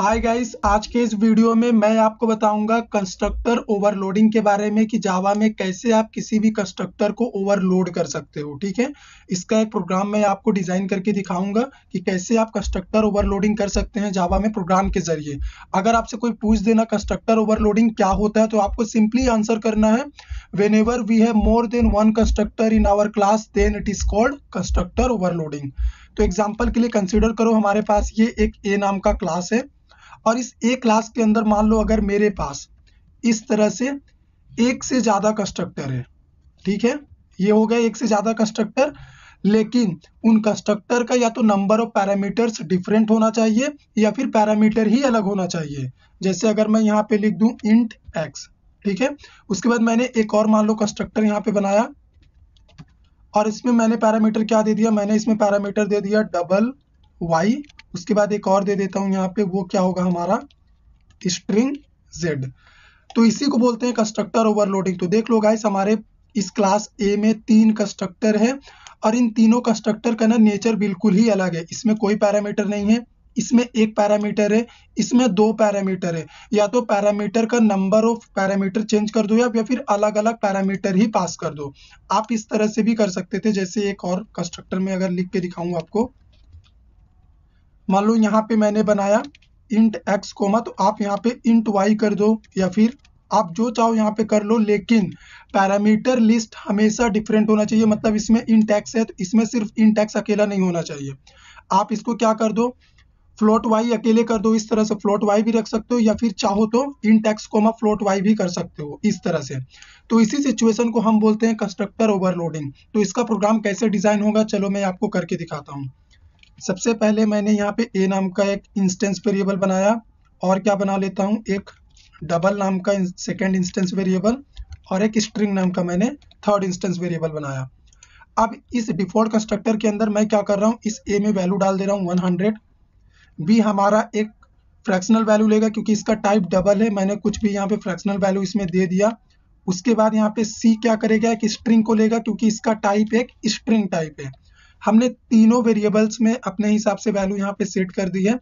hi guys आज के इस वीडियो में मैं आपको बताऊंगा कंस्ट्रक्टर ओवरलोडिंग के बारे में कि जावा में कैसे आप किसी भी कंस्ट्रक्टर को ओवरलोड कर सकते हो ठीक है इसका एक प्रोग्राम मैं आपको डिजाइन करके दिखाऊंगा कि कैसे आप कंस्ट्रक्टर ओवरलोडिंग कर सकते हैं जावा में प्रोग्राम के जरिए अगर आपसे कोई पूछ देना कंस्ट्रक्टर ओवरलोडिंग क्या होता है तो आपको सिंपली आंसर करना है whenever we have more than one constructor in our class then it is called constructor overloading तो एग्जाम्पल के लिए कंसिडर करो हमारे पास ये एक ए नाम का क्लास है और इस एक क्लास के अंदर मान लो अगर मेरे पास इस तरह से एक से ज़्यादा कंस्ट्रक्टर है ठीक है ये हो गया एक से ज़्यादा कंस्ट्रक्टर लेकिन उन कंस्ट्रक्टर का या तो नंबर ऑफ पैरामीटर्स डिफरेंट होना चाहिए या फिर पैरामीटर ही अलग होना चाहिए जैसे अगर मैं यहाँ पे लिख दू इंट एक्स ठीक है उसके बाद मैंने एक और मान लो कंस्ट्रक्टर यहाँ पे बनाया और इसमें मैंने पैरामीटर क्या दे दिया मैंने इसमें पैरामीटर दे दिया डबल वाई उसके बाद एक और दे देता हूँ यहाँ पे वो क्या होगा हमारा स्ट्रिंग जेड तो इसी को बोलते हैं कंस्ट्रक्टर ओवरलोडिंग तो देख लो गाइस हमारे इस क्लास ए में तीन कंस्ट्रक्टर है और इन तीनों कंस्ट्रक्टर का ना नेचर बिल्कुल ही अलग है इसमें कोई पैरामीटर नहीं है इसमें एक पैरामीटर है इसमें दो पैरामीटर है या तो पैरामीटर का नंबर ऑफ पैरामीटर चेंज कर दो या फिर अलग अलग पैरामीटर ही पास कर दो आप इस तरह से भी कर सकते थे जैसे एक और कंस्ट्रक्टर में अगर लिख के दिखाऊंगा आपको मान लो यहाँ पे मैंने बनाया इंट एक्स कोमा तो आप यहाँ पे इंट वाई कर दो या फिर आप जो चाहो यहाँ पे कर लो लेकिन पैरामीटर लिस्ट हमेशा डिफरेंट होना चाहिए मतलब इसमें इन टैक्स है तो इसमें सिर्फ इन टैक्स अकेला नहीं होना चाहिए आप इसको क्या कर दो फ्लोट वाई अकेले कर दो इस तरह से फ्लोट वाई भी रख सकते हो या फिर चाहो तो int x comma float y भी कर सकते हो इस तरह से तो इसी सिचुएशन को हम बोलते हैं कंस्ट्रक्टर ओवरलोडिंग तो इसका प्रोग्राम कैसे डिजाइन होगा चलो मैं आपको करके दिखाता हूँ सबसे पहले मैंने यहाँ पे ए नाम का एक इंस्टेंस वेरिएबल बनाया और क्या बना लेता हूँ एक डबल नाम का सेकेंड इंस्टेंस वेरिएबल और एक स्ट्रिंग नाम का मैंने थर्ड इंस्टेंस वेरिएबल बनाया अब इस डिफॉल्ट कंस्ट्रक्टर के अंदर मैं क्या कर रहा हूँ इस ए में वैल्यू डाल दे रहा हूँ वन हंड्रेड बी हमारा एक फ्रैक्शनल वैल्यू लेगा क्योंकि इसका टाइप डबल है मैंने कुछ भी यहाँ पे फ्रैक्शनल वैल्यू इसमें दे दिया उसके बाद यहाँ पे सी क्या करेगा एक स्ट्रिंग को लेगा क्योंकि इसका टाइप एक स्ट्रिंग टाइप है हमने तीनों वेरिएबल्स में अपने हिसाब से वैल्यू यहाँ पे सेट कर दी है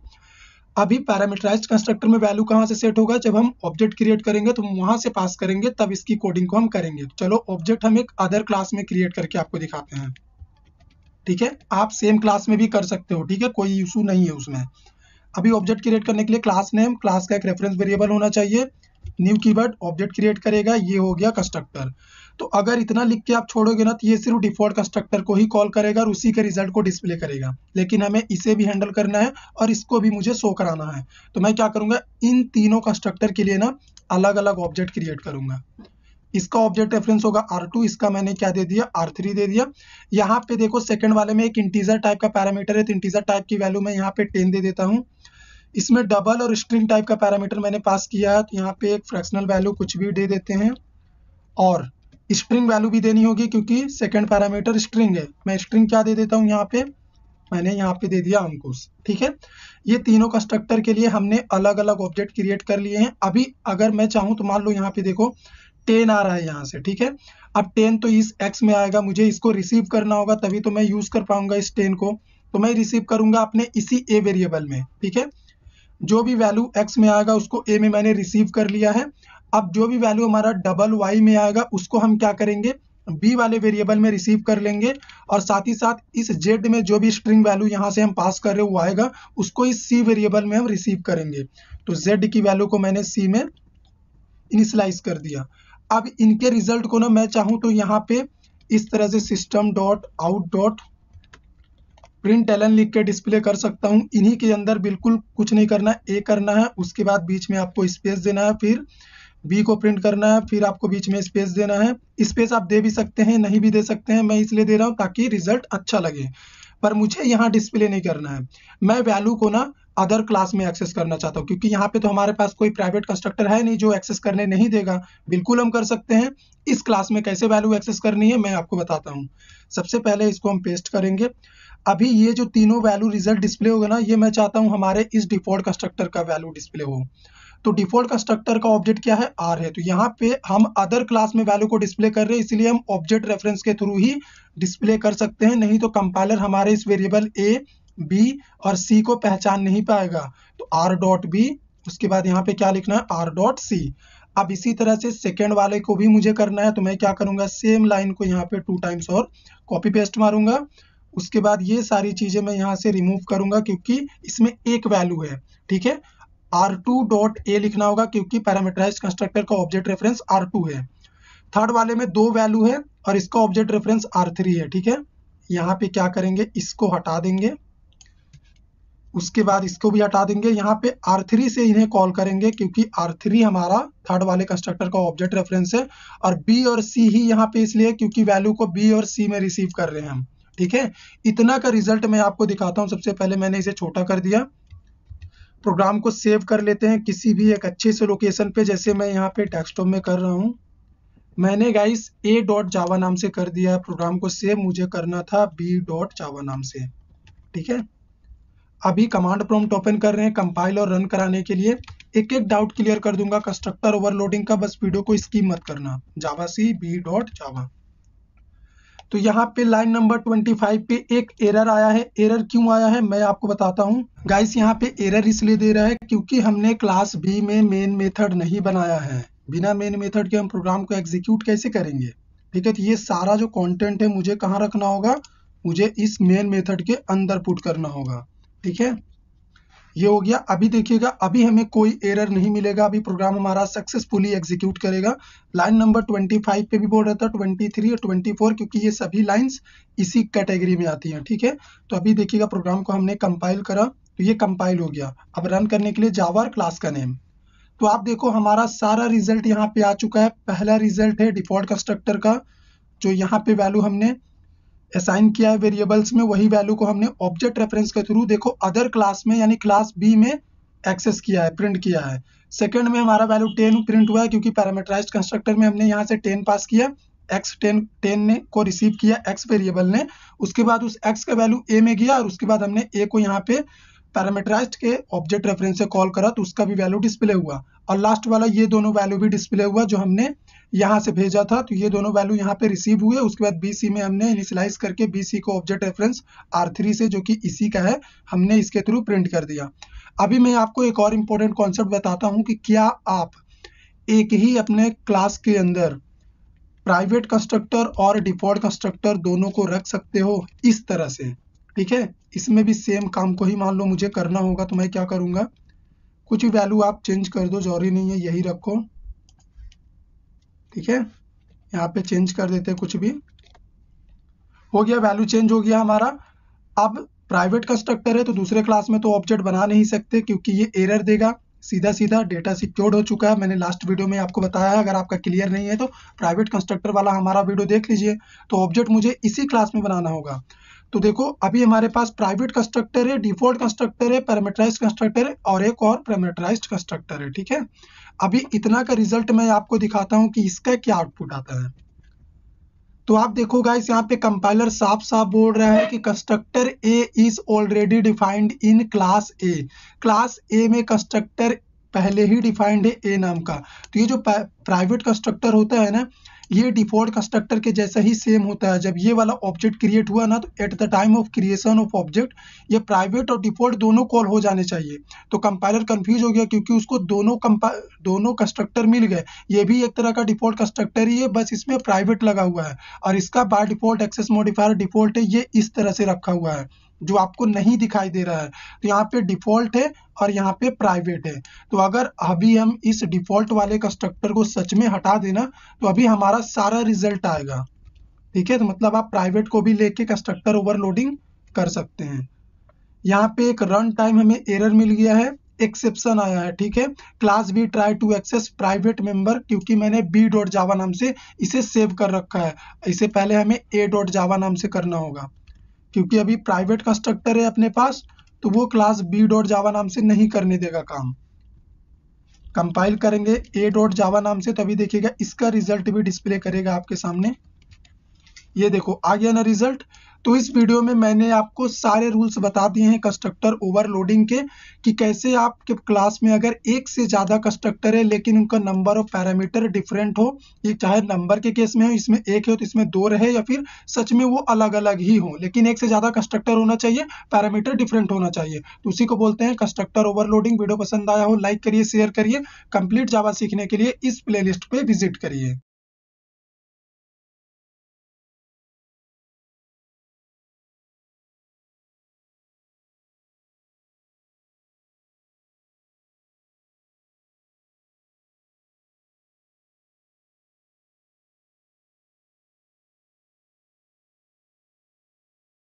अभी पैरामीटराइज कंस्ट्रक्टर में वैल्यू कहाँ से सेट होगा जब हम ऑब्जेक्ट क्रिएट करेंगे तो वहां से पास करेंगे तब इसकी कोडिंग को हम करेंगे चलो ऑब्जेक्ट हम एक अदर क्लास में क्रिएट करके आपको दिखाते हैं ठीक है आप सेम क्लास में भी कर सकते हो ठीक है कोई इशू नहीं है उसमें अभी ऑब्जेक्ट क्रिएट करने के लिए क्लास नेम क्लास का एक रेफरेंस वेरिएबल होना चाहिए न्यू कीवर्ड ऑब्जेक्ट क्रिएट करेगा ये हो गया कंस्ट्रक्टर तो अगर इतना लिख के आप छोड़ोगे ना तो ये सिर्फ डिफॉल्ट कंस्ट्रक्टर को ही कॉल करेगा और उसी के रिजल्ट को डिस्प्ले करेगा लेकिन हमें इसे भी हैंडल करना है और इसको भी मुझे शो कराना है तो मैं क्या करूंगा इन तीनों कंस्ट्रक्टर के लिए ना अलग अलग ऑब्जेक्ट क्रिएट करूंगा इसका ऑब्जेक्ट रेफरेंस होगा R2 इसका मैंने क्या दे दिया R3 दे दिया यहाँ पे देखो सेकंड वाले में एक इंटीजर टाइप का पैरामीटर है तो इंटीजर टाइप की वैल्यू मैं यहाँ पे 10 दे देता हूँ इसमें डबल और स्ट्रिंग टाइप का पैरामीटर मैंने पास किया है तो यहाँ पे एक फ्रैक्शनल वैल्यू कुछ भी दे देते हैं और स्ट्रिंग वैल्यू भी देनी होगी क्योंकि सेकंड पैरामीटर स्ट्रिंग है मैं स्ट्रिंग क्या दे देता हूँ यहाँ पे मैंने यहाँ पे दे दिया अंकुश ठीक है ये तीनों कंस्ट्रक्टर के लिए हमने अलग अलग ऑब्जेक्ट क्रिएट कर लिए हैं अभी अगर मैं चाहूँ तो मान लो यहाँ पे देखो टेन आ रहा है यहाँ से ठीक है अब टेन तो इस एक्स में आएगा मुझे इसको रिसीव करना होगा तभी तो मैं यूज कर पाऊंगा इस टेन को तो मैं रिसीव करूंगा अपने इसी ए वेरिएबल में ठीक है जो भी वैल्यू एक्स में आएगा उसको ए में मैंने रिसीव कर लिया है अब जो भी वैल्यू हमारा डबल वाई में आएगा उसको हम क्या करेंगे बी वाले वेरिएबल में रिसीव कर लेंगे और साथ ही साथ इस जेड में जो भी स्ट्रिंग वैल्यू यहाँ से हम पास कर रहे हुआ आएगा उसको इस सी वेरिएबल में हम रिसीव करेंगे तो जेड की वैल्यू को मैंने सी में इनिशलाइज कर दिया अब इनके रिजल्ट को ना मैं चाहूँ तो यहाँ पे इस तरह से system dot out dot print ln लिख के डिस्प्ले कर सकता हूँ इन्हीं के अंदर बिल्कुल कुछ नहीं करना ए करना है उसके बाद बीच में आपको स्पेस देना है फिर बी को प्रिंट करना है फिर आपको बीच में स्पेस देना है स्पेस आप दे भी सकते हैं नहीं भी दे सकते हैं मैं इसलिए दे रहा हूँ ताकि रिजल्ट अच्छा लगे पर मुझे यहाँ डिस्प्ले नहीं करना है मैं वैल्यू को ना अदर क्लास में एक्सेस करना चाहता हूँ क्योंकि यहाँ पे तो हमारे पास कोई प्राइवेट कंस्ट्रक्टर है नहीं जो एक्सेस करने नहीं देगा बिल्कुल हम कर सकते हैं इस क्लास में कैसे वैल्यू एक्सेस करनी है मैं आपको बताता हूँ सबसे पहले इसको हम पेस्ट करेंगे अभी ये जो तीनों वैल्यू रिजल्ट डिस्प्ले होगा ना ये मैं चाहता हूँ हमारे इस डिफॉल्ट कंस्ट्रक्टर का वैल्यू डिस्प्ले हो तो डिफॉल्ट कंस्ट्रक्टर का ऑब्जेक्ट क्या है आर है तो यहाँ पे हम अदर क्लास में वैल्यू को डिस्प्ले कर रहे हैं इसलिए हम ऑब्जेक्ट रेफरेंस के थ्रू ही डिस्प्ले कर सकते हैं नहीं तो कंपाइलर हमारे इस वेरिएबल ए बी और सी को पहचान नहीं पाएगा तो आर डॉट बी उसके बाद यहाँ पे क्या लिखना है आर डॉट सी अब इसी तरह से सेकेंड वाले को भी मुझे करना है तो मैं क्या करूंगा सेम लाइन को यहाँ पे टू टाइम्स और कॉपी पेस्ट मारूंगा उसके बाद ये सारी चीज़ें मैं यहाँ से रिमूव करूंगा क्योंकि इसमें एक वैल्यू है ठीक है आर टू डॉट ए लिखना होगा क्योंकि पैरामीटराइज कंस्ट्रक्टर का ऑब्जेक्ट रेफरेंस आर टू है थर्ड वाले में दो वैल्यू है और इसका ऑब्जेक्ट रेफरेंस आर थ्री है ठीक है यहाँ पे क्या करेंगे इसको हटा देंगे उसके बाद इसको भी हटा देंगे यहाँ पे R3 से इन्हें कॉल करेंगे क्योंकि R3 हमारा थर्ड वाले कंस्ट्रक्टर का ऑब्जेक्ट रेफरेंस है और B और C ही यहाँ पे इसलिए क्योंकि वैल्यू को B और C में रिसीव कर रहे हैं हम ठीक है इतना का रिजल्ट मैं आपको दिखाता हूँ सबसे पहले मैंने इसे छोटा कर दिया प्रोग्राम को सेव कर लेते हैं किसी भी एक अच्छे से लोकेशन पे जैसे मैं यहाँ पे डेस्कटॉप में कर रहा हूँ मैंने गाइस ए डॉट जावा नाम से कर दिया है प्रोग्राम को सेव मुझे करना था बी डॉट जावा नाम से ठीक है अभी कमांड प्रॉम्प्ट ओपन कर रहे हैं कंपाइल और रन कराने के लिए एक एक डाउट क्लियर कर दूंगा कंस्ट्रक्टर ओवरलोडिंग का बस वीडियो को स्कीम मत करना जावा सी बी डॉट जावा तो यहाँ पे लाइन नंबर 25 पे एक एरर आया है एरर क्यों आया है मैं आपको बताता हूँ गाइस यहाँ पे एरर इसलिए दे रहा है क्योंकि हमने क्लास बी में मेन मेथड नहीं बनाया है बिना मेन मेथड के हम प्रोग्राम को एग्जीक्यूट कैसे करेंगे ठीक है तो ये सारा जो कॉन्टेंट है मुझे कहाँ रखना होगा मुझे इस मेन मेथड के अंदर पुट करना होगा ठीक है ये हो गया अभी देखिएगा अभी हमें कोई एरर नहीं मिलेगा अभी प्रोग्राम हमारा सक्सेसफुली एग्जीक्यूट करेगा लाइन नंबर 25 पे भी बोल रहा था 23 और 24 क्योंकि ये सभी लाइंस इसी कैटेगरी में आती हैं ठीक है तो अभी देखिएगा प्रोग्राम को हमने कंपाइल करा तो ये कंपाइल हो गया अब रन करने के लिए जावर क्लास का नेम तो आप देखो हमारा सारा रिजल्ट यहाँ पे आ चुका है पहला रिजल्ट है डिफॉल्ट कंस्ट्रक्टर का जो यहाँ पे वैल्यू हमने असाइन किया है वेरिएबल्स में वही वैल्यू को हमने ऑब्जेक्ट रेफरेंस के थ्रू देखो अदर क्लास में यानी क्लास बी में एक्सेस किया है प्रिंट किया है सेकेंड में हमारा वैल्यू टेन प्रिंट हुआ है क्योंकि पैरामीटराइज कंस्ट्रक्टर में हमने यहाँ से टेन पास किया एक्स टेन टेन ने को रिसीव किया एक्स वेरिएबल ने उसके बाद उस एक्स का वैल्यू ए में गया और उसके बाद हमने ए को यहाँ पे पैरामीटराइज के ऑब्जेक्ट रेफरेंस से कॉल करा तो उसका भी वैल्यू डिस्प्ले हुआ और लास्ट वाला ये दोनों वैल्यू भी डिस्प्ले हुआ जो हमने यहाँ से भेजा था तो ये दोनों वैल्यू यहाँ पे रिसीव हुए उसके बाद बी में हमने इनिशलाइज करके बी को ऑब्जेक्ट रेफरेंस आर से जो कि इसी का है हमने इसके थ्रू प्रिंट कर दिया अभी मैं आपको एक और इम्पोर्टेंट कॉन्सेप्ट बताता हूँ कि क्या आप एक ही अपने क्लास के अंदर प्राइवेट कंस्ट्रक्टर और डिफॉल्ट कंस्ट्रक्टर दोनों को रख सकते हो इस तरह से ठीक है इसमें भी सेम काम को ही मान लो मुझे करना होगा तो मैं क्या करूँगा कुछ वैल्यू आप चेंज कर दो जरूरी नहीं है यही रखो ठीक है यहाँ पे चेंज कर देते हैं कुछ भी हो गया वैल्यू चेंज हो गया हमारा अब प्राइवेट कंस्ट्रक्टर है तो दूसरे क्लास में तो ऑब्जेक्ट बना नहीं सकते क्योंकि ये एरर देगा सीधा सीधा डेटा सिक्योर्ड हो चुका है मैंने लास्ट वीडियो में आपको बताया है अगर आपका क्लियर नहीं है तो प्राइवेट कंस्ट्रक्टर वाला हमारा वीडियो देख लीजिए तो ऑब्जेक्ट मुझे इसी क्लास में बनाना होगा तो देखो अभी हमारे पास प्राइवेट कंस्ट्रक्टर है डिफॉल्ट कंस्ट्रक्टर है पैरामीटराइज कंस्ट्रक्टर है और एक और पैरामीटराइज कंस्ट्रक्टर है ठीक है अभी इतना का रिजल्ट मैं आपको दिखाता हूं कि इसका क्या आउटपुट आता है तो आप देखो गाइस यहाँ पे कंपाइलर साफ साफ बोल रहा है कि constructor A is already defined in class A class A में कंस्ट्रक्टर पहले ही डिफाइंड है ए नाम का तो ये जो प्राइवेट कंस्ट्रक्टर होता है ना ये डिफॉल्ट कंस्ट्रक्टर के जैसा ही सेम होता है जब ये वाला ऑब्जेक्ट क्रिएट हुआ ना तो at the time of creation of object ये प्राइवेट और डिफॉल्ट दोनों कॉल हो जाने चाहिए तो कंपाइलर कंफ्यूज हो गया क्योंकि उसको दोनों दोनों कंस्ट्रक्टर मिल गए ये भी एक तरह का डिफॉल्ट कंस्ट्रक्टर ही है बस इसमें प्राइवेट लगा हुआ है और इसका by default access modifier default है ये इस तरह से रखा हुआ है जो आपको नहीं दिखाई दे रहा है तो यहाँ पे डिफॉल्ट है और यहाँ पे प्राइवेट है तो अगर अभी हम इस डिफॉल्ट वाले कंस्ट्रक्टर को सच में हटा देना तो अभी हमारा सारा रिजल्ट आएगा ठीक है तो मतलब आप प्राइवेट को भी लेके कंस्ट्रक्टर ओवरलोडिंग कर सकते हैं यहाँ पे एक रन टाइम हमें एरर मिल गया है एक्सेप्शन आया है ठीक है class B try to access private member क्योंकि मैंने बी डॉट जावा नाम से इसे सेव कर रखा है इसे पहले हमें ए डॉट जावा नाम से करना होगा क्योंकि अभी प्राइवेट कंस्ट्रक्टर है अपने पास तो वो क्लास बी डॉट जावा नाम से नहीं करने देगा काम कंपाइल करेंगे ए डॉट जावा नाम से तभी देखिएगा इसका रिजल्ट भी डिस्प्ले करेगा आपके सामने ये देखो आ गया ना रिजल्ट तो इस वीडियो में मैंने आपको सारे रूल्स बता दिए हैं कंस्ट्रक्टर ओवरलोडिंग के कि कैसे आपके क्लास में अगर एक से ज़्यादा कंस्ट्रक्टर है लेकिन उनका नंबर ऑफ पैरामीटर डिफरेंट हो ये चाहे नंबर के केस में हो इसमें एक है तो इसमें दो रहे या फिर सच में वो अलग अलग ही हो लेकिन एक से ज़्यादा कंस्ट्रक्टर होना चाहिए पैरामीटर डिफरेंट होना चाहिए तो उसी को बोलते हैं कंस्ट्रक्टर ओवरलोडिंग वीडियो पसंद आया हो लाइक करिए शेयर करिए कंप्लीट जावा सीखने के लिए इस प्लेलिस्ट पे विजिट करिए